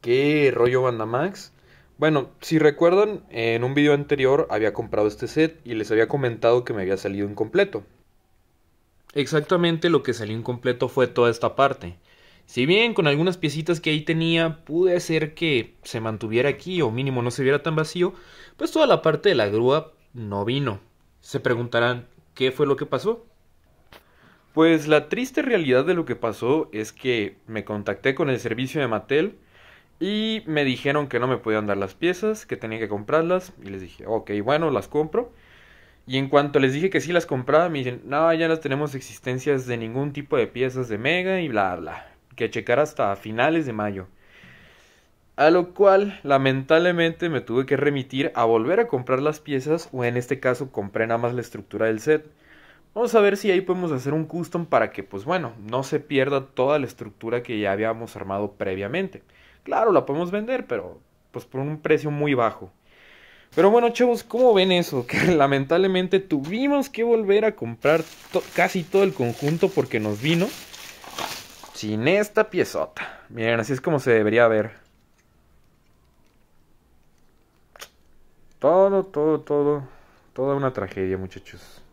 ¿Qué rollo Max? Bueno, si recuerdan, en un video anterior había comprado este set y les había comentado que me había salido incompleto. Exactamente lo que salió incompleto fue toda esta parte. Si bien con algunas piecitas que ahí tenía pude hacer que se mantuviera aquí o mínimo no se viera tan vacío, pues toda la parte de la grúa no vino. Se preguntarán, ¿qué fue lo que pasó? Pues la triste realidad de lo que pasó es que me contacté con el servicio de Mattel y me dijeron que no me podían dar las piezas, que tenía que comprarlas. Y les dije, ok, bueno, las compro. Y en cuanto les dije que sí las compraba, me dicen, no, ya no tenemos existencias de ningún tipo de piezas de Mega y bla, bla. Que checar hasta finales de mayo. A lo cual, lamentablemente, me tuve que remitir a volver a comprar las piezas o en este caso compré nada más la estructura del set. Vamos a ver si ahí podemos hacer un custom para que, pues bueno, no se pierda toda la estructura que ya habíamos armado previamente. Claro, la podemos vender, pero pues por un precio muy bajo. Pero bueno, chavos, ¿cómo ven eso? Que lamentablemente tuvimos que volver a comprar casi todo el conjunto porque nos vino sin esta piezota. Miren, así es como se debería ver. Todo, todo, todo. Toda una tragedia, muchachos.